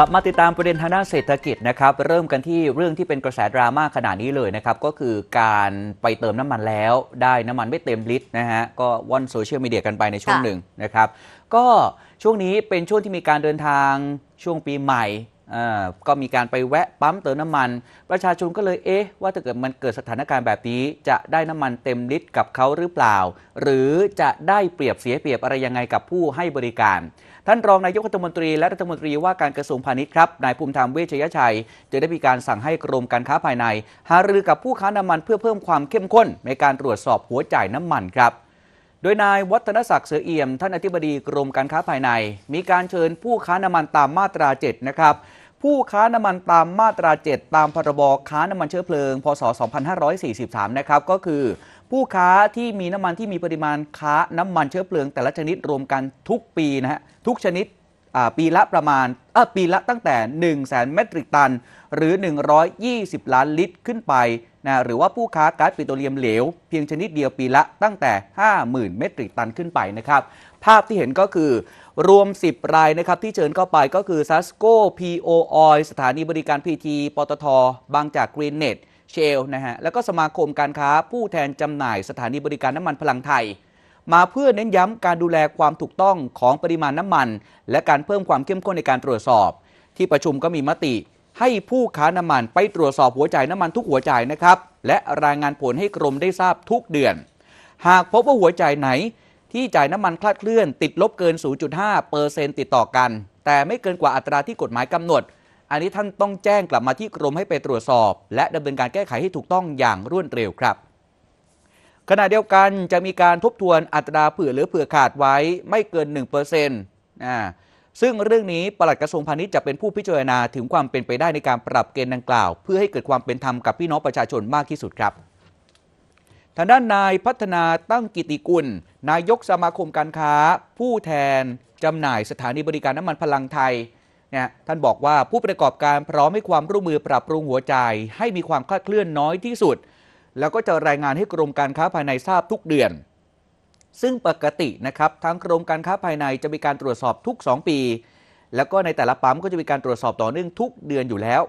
ลับมาติดตามประเด็นทางด้านเศรษฐกิจนะครับ เริ่มกันที่เรื่องที่เป็นกระแสดราม่าขนาดนี้เลยนะครับ ก็คือการไปเติมน้ำมันแล้ว ได้น้ำมันไม่เต็มลิตรนะฮะ ก็ว่อนโซเชียลมีเดียกันไปในช่วงหนึ่งนะครับ ก็ช่วงนี้เป็นช่วงที่มีการเดินทางช่วงปีใหม่ก็มีการไปแวะปั๊มเติมน้ำมัน ประชาชนก็เลยเอ๊ะ ว่าถ้าเกิดมันเกิดสถานการณ์แบบนี้จะได้น้ำมันเต็มลิตรกับเขาหรือเปล่า หรือจะได้เปรียบเสียเปรียบอะไรยังไงกับผู้ให้บริการ ท่านรองนายกรัฐมนตรีและรัฐมนตรีว่าการกระทรวงพาณิชย์ครับนายภูมิธรรมเวชยชัย จะได้มีการสั่งให้กรมการค้าภายใน หารือกับผู้ค้าน้ำมันเพื่อเพิ่มความเข้มข้นในการตรวจสอบหัวจ่ายน้ำมันครับโดยนายวัฒนศักดิ์เสือเอี่ยม ท่านอธิบดีกรมการค้าภายใน มีการเชิญผู้ค้าน้ำมันตามมาตรา7นะครับผู้ค้าน้ำมันตามมาตรา7ตามพรบค้าน้ำมันเชื้อเพลิง พศ 2543 นะครับ ก็คือผู้ค้าที่มีน้ำมันที่มีปริมาณค้าน้ำมันเชื้อเพลิงแต่ละชนิดรวมกันทุกปีนะฮะ ทุกชนิดปีละประมาณปีละตั้งแต่1 0 0 0 0นเมตริกตัน หรือ 120 ล้านลิตรขึ้นไปนะหรือว่าผู้ค้าก๊าซปิโตรเลียมเหลว เพียงชนิดเดียวปีละตั้งแต่ 50,000 เมตริกตันขึ้นไปนะครับภาพที่เห็นก็คือรวม 10 รายนะครับที่เชิญเข้าไปก็คือซัสโก้พีโอออยสถานีบริการพีทีปตท บางจากกรีนเน็ตเชลนะฮะแล้วก็สมาคมการค้าผู้แทนจำหน่ายสถานีบริการน้ำมันพลังไทยมาเพื่อเน้นย้ำการดูแลความถูกต้องของปริมาณน้ำมันและการเพิ่มความเข้มข้นในการตรวจสอบ ที่ประชุมก็มีมติ ให้ผู้ค้าน้ำมันไปตรวจสอบหัวจ่ายน้ำมันทุกหัวจ่ายนะครับ และรายงานผลให้กรมได้ทราบทุกเดือน หากพบว่าหัวจ่ายไหน ที่จ่ายน้ำมันคลาดเคลื่อนติดลบเกิน 0.5เปอร์เซ็นต์ติดต่อกัน แต่ไม่เกินกว่าอัตราที่กฎหมายกำหนด อันนี้ท่านต้องแจ้งกลับมาที่กรมให้ไปตรวจสอบ และดำเนินการแก้ไขให้ถูกต้องอย่างรวดเร็วครับขณะเดียวกันจะมีการทบทวนอัตราเผื่อหรือเผื่อขาดไว้ ไม่เกิน1%อร์เซนต์ซึ่งเรื่องนี้ปลัดกระทรวงพาณิชย์จะเป็นผู้พิจารณาถึงความเป็นไปได้ในการปรับเกณฑ์ดังกล่าว เพื่อให้เกิดความเป็นธรรมกับพี่น้องประชาชนมากที่สุดครับ ทางด้านนายพัฒนาตั้งกิติกุลนายกสมาคมการค้า ผู้แทน จำหน่ายสถานีบริการน้ำมันพลังไทยเนี่ยท่านบอกว่าผู้ประกอบการพร้อมให้ความร่วมมือปรับปรุงหัวใจ ให้มีความคลาดเคลื่อนน้อยที่สุดแล้วก็จะรายงานให้กรมการค้าภายในทราบทุกเดือน ซึ่งปกตินะครับทางกรมการค้าภายในจะมีการตรวจสอบทุก 2 ปี แล้วก็ในแต่ละปั๊มก็จะมีการตรวจสอบต่อเนื่องทุกเดือนอยู่แล้ว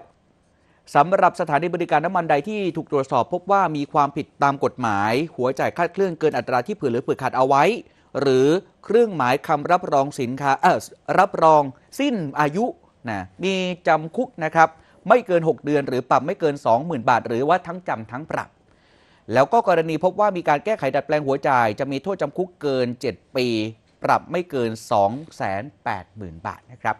สำหรับสถานีบริการน้ำมันใดที่ถูกตรวจสอบพบว่ามีความผิดตามกฎหมาย หัวจ่ายคาดเคลื่อนเกินอัตราที่เผื่อหรือเผื่อขาดเอาไว้ หรือเครื่องหมายคำรับรองสินค้าเออรับรองสิ้นอายุนะมีจำคุกนะครับไม่เกิน 6 เดือน หรือปรับไม่เกิน 20,000 บาท หรือว่าทั้งจำทั้งปรับแล้วก็กรณีพบว่ามีการแก้ไขดัดแปลงหัวใจจะมีโทษจำคุกเกิน 7 ปี ปรับไม่เกิน280,000 บาทนะครับ